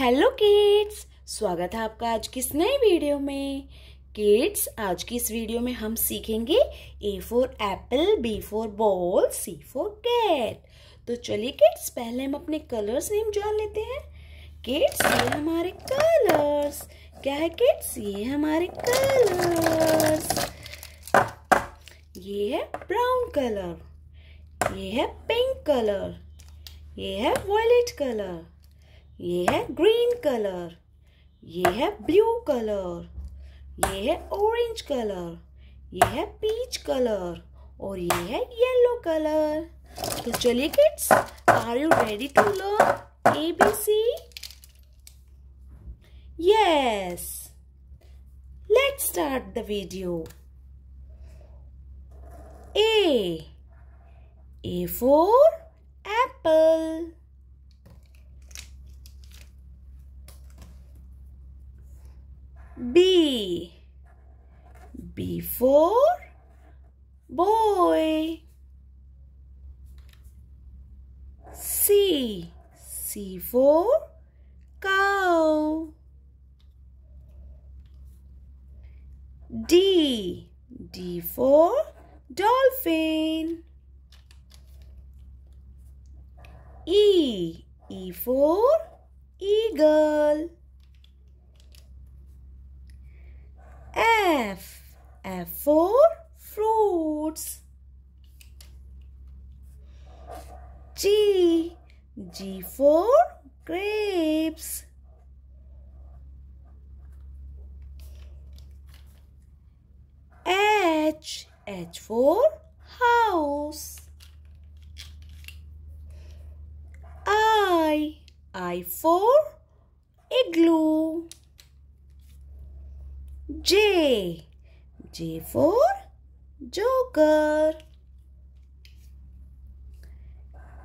Hello kids स्वागत है आपका आज की इस नई वीडियो में किड्स आज की इस वीडियो में हम सीखेंगे A for apple B for ball C for cat तो चलिए किड्स पहले हम अपने कलर्स नेम जान लेते हैं किड्स ये हमारे कलर्स क्या है किड्स ये हमारे कलर्स ये है ब्राउन कलर ये है पिंक कलर ये है वॉयलेट कलर ये है ग्रीन कलर ये है ब्लू कलर ये है ऑरेंज कलर ये है पीच कलर और ये है येलो कलर तो चलिए kids are you ready to learn A B C yes let's start the video A A for apple B. B for boy. C. C for cow. D. D for dolphin. E. E for eagle. F. F for fruits. G. G for grapes. H. H for house. I. I for igloo. J. J for Joker.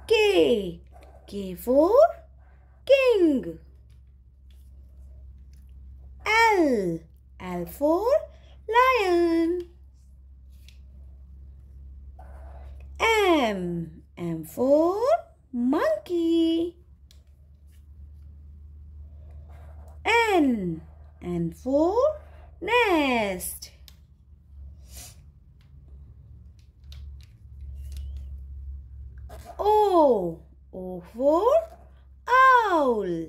K. K for King. L. L for Lion. M. M for Monkey. N. N for Nest. O. Oh, o oh, for owl.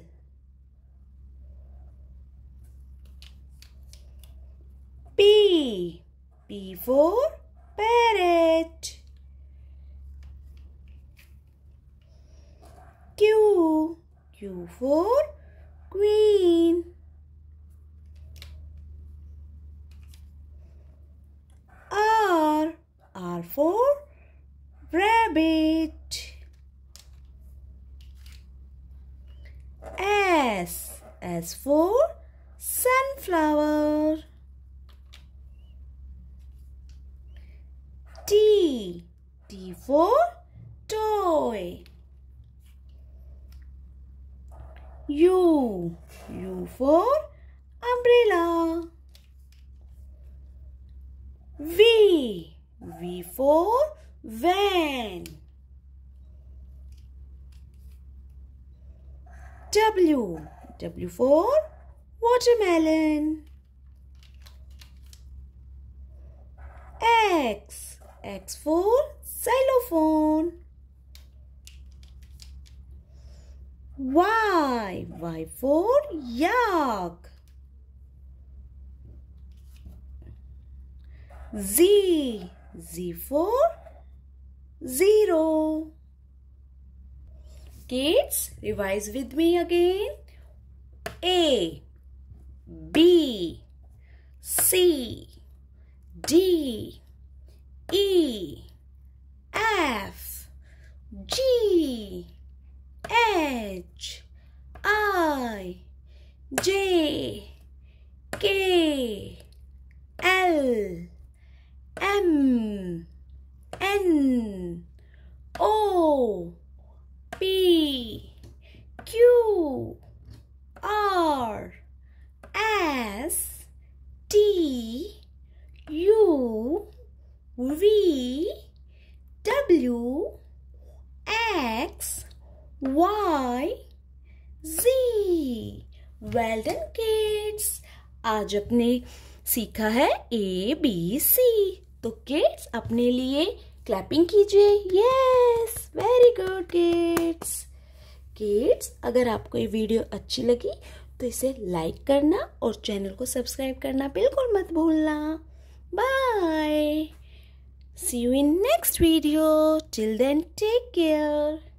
P. P for parrot. Q. Q for rabbit S as for sunflower T T for toy U U for umbrella V V for Van. W. W for watermelon. X. X for xylophone. Y. Y for yak. Z. Z for 0. Kids, revise with me again. A, B, C, D, E, F, G, S T U V W X Y Z well done kids आज अपने सीखा है ए B सी तो kids अपने लिए clapping कीजिए yes very good kids kids अगर आपको ये वीडियो अच्छी लगी तो इसे लाइक करना और चैनल को सब्सक्राइब करना बिल्कुल मत भूलना bye see you in next video till then take care